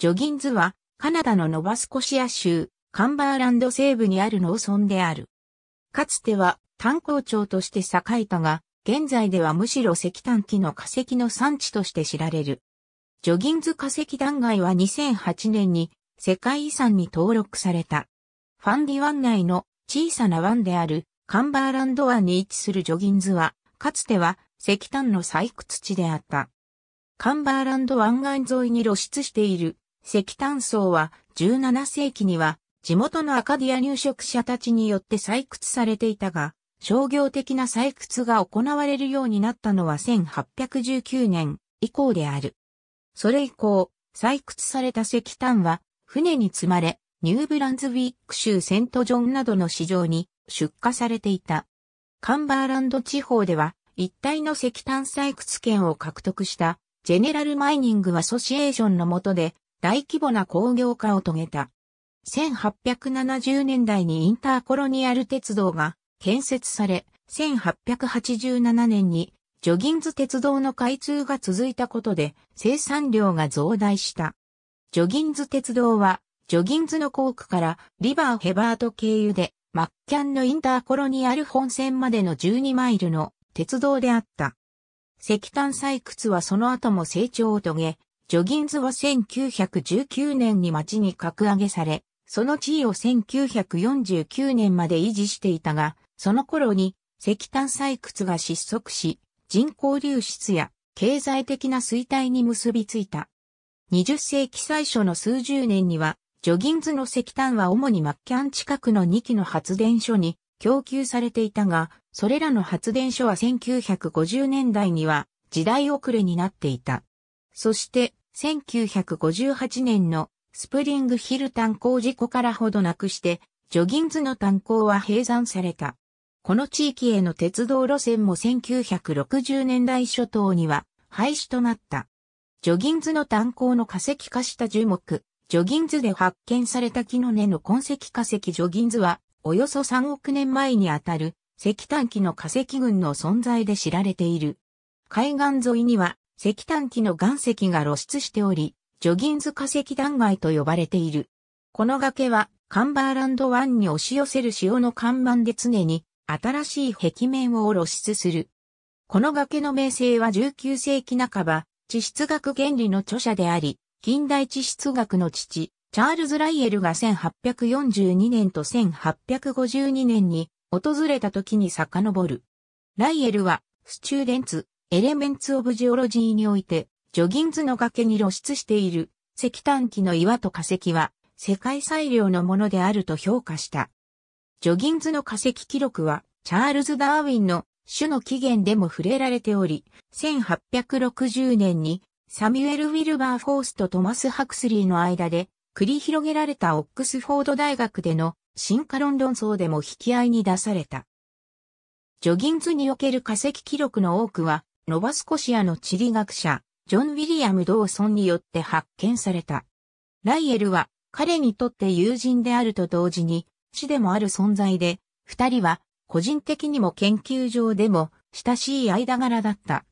ジョギンズは、カナダのノバスコシア州、カンバーランド西部にある農村である。かつては炭鉱町として栄えたが、現在ではむしろ石炭機の化石の産地として知られる。ジョギンズ化石断崖は2008年に世界遺産に登録された。ファンディ湾内の小さな湾であるカンバーランド湾に位置するジョギンズは、かつては石炭の採掘地であった。カンバーランド湾岸沿いに露出している石炭層は17世紀には地元のアカディア入植者たちによって採掘されていたが、商業的な採掘が行われるようになったのは1819年以降である。それ以降、採掘された石炭は船に積まれ、ニューブランズウィック州セントジョンなどの市場に出荷されていた。カンバーランド地方では一体の石炭採掘権を獲得したジェネラルマイニングアソシエーションの下で大規模な工業化を遂げた。1870年代にインターコロニアル鉄道が建設され、1887年にジョギンズ鉄道の開通が続いたことで生産量が増大した。ジョギンズ鉄道はジョギンズの工区からリバーヘバート経由でマッキャンのインターコロニアル本線までの12マイルの鉄道であった。石炭採掘はその後も成長を遂げ、ジョギンズは1919年に町に格上げされ、その地位を1949年まで維持していたが、その頃に石炭採掘が失速し、人口流出や経済的な衰退に結びついた。20世紀最初の数十年には、ジョギンズの石炭は主にマッキャン近くの2基の発電所に供給されていたが、それらの発電所は1950年代には時代遅れになっていた。そして1958年のスプリングヒル炭鉱事故からほどなくして、ジョギンズの炭鉱は閉山された。この地域への鉄道路線も1960年代初頭には廃止となった。ジョギンズの炭鉱の化石化した樹木、ジョギンズで発見された木の根の痕跡化石ジョギンズは、およそ3億年前にあたる石炭機の化石群の存在で知られている。海岸沿いには石炭機の岩石が露出しており、ジョギンズ化石断崖と呼ばれている。この崖はカンバーランド湾に押し寄せる潮の看板で常に新しい壁面を露出する。この崖の名声は19世紀半ば、地質学原理の著者であり、近代地質学の父、チャールズ・ライエルが1842年と1852年に訪れた時に遡る。ライエルは、スチューデンツ、エレメンツ・オブ・ジオロジーにおいて、ジョギンズの崖に露出している石炭機の岩と化石は世界最良のものであると評価した。ジョギンズの化石記録はチャールズ・ダーウィンの種の起源でも触れられており、1860年にサミュエル・ウィルバー・フォースとトマス・ハクスリーの間で繰り広げられたオックスフォード大学での進化論論争でも引き合いに出された。ジョギンズにおける化石記録の多くはノバスコシアの地理学者、ジョン・ウィリアム・ドーソンによって発見された。ライエルは彼にとって友人であると同時に、死でもある存在で、二人は個人的にも研究上でも親しい間柄だった。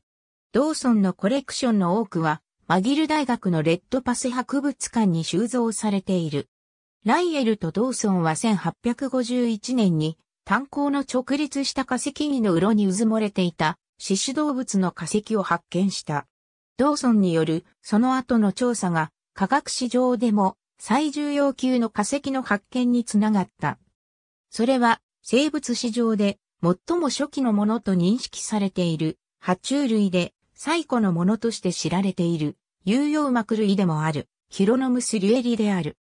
ドーソンのコレクションの多くは、マギル大学のレッドパス博物館に収蔵されている。ライエルとドーソンは1851年に炭鉱の直立した化石木の裏に渦漏もれていた獅子動物の化石を発見した。ドーソンによるその後の調査が科学史上でも最重要級の化石の発見につながった。それは生物史上で最も初期のものと認識されている爬虫類で最古のものとして知られている有用膜類でもあるヒロノムスリュエリである。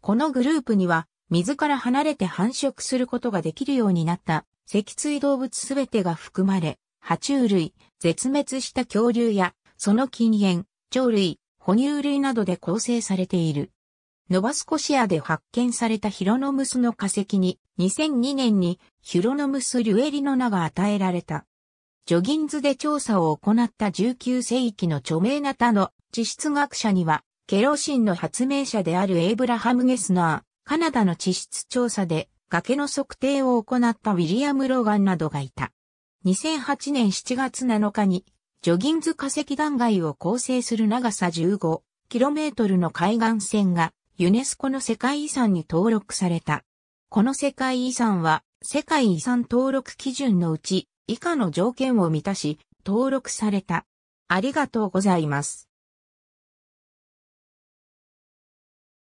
このグループには水から離れて繁殖することができるようになった脊椎動物すべてが含まれ、爬虫類、絶滅した恐竜や、その近縁、鳥類、哺乳類などで構成されている。ノバスコシアで発見されたヒロノムスの化石に2002年にヒロノムス・リュエリの名が与えられた。ジョギンズで調査を行った19世紀の著名な他の地質学者には、ケロシンの発明者であるエイブラハム・ゲスナー、カナダの地質調査で崖の測定を行ったウィリアム・ローガンなどがいた。2008年7月7日に、ジョギンズ化石断崖を構成する長さ 15km の海岸線が、ユネスコの世界遺産に登録された。この世界遺産は、世界遺産登録基準のうち、以下の条件を満たし、登録された。ありがとうございます。